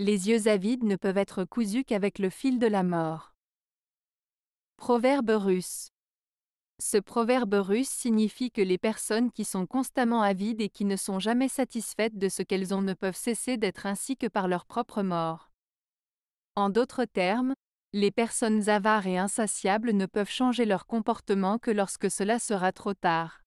Les yeux avides ne peuvent être cousus qu'avec le fil de la mort. Proverbe russe. Ce proverbe russe signifie que les personnes qui sont constamment avides et qui ne sont jamais satisfaites de ce qu'elles ont ne peuvent cesser d'être ainsi que par leur propre mort. En d'autres termes, les personnes avares et insatiables ne peuvent changer leur comportement que lorsque cela sera trop tard.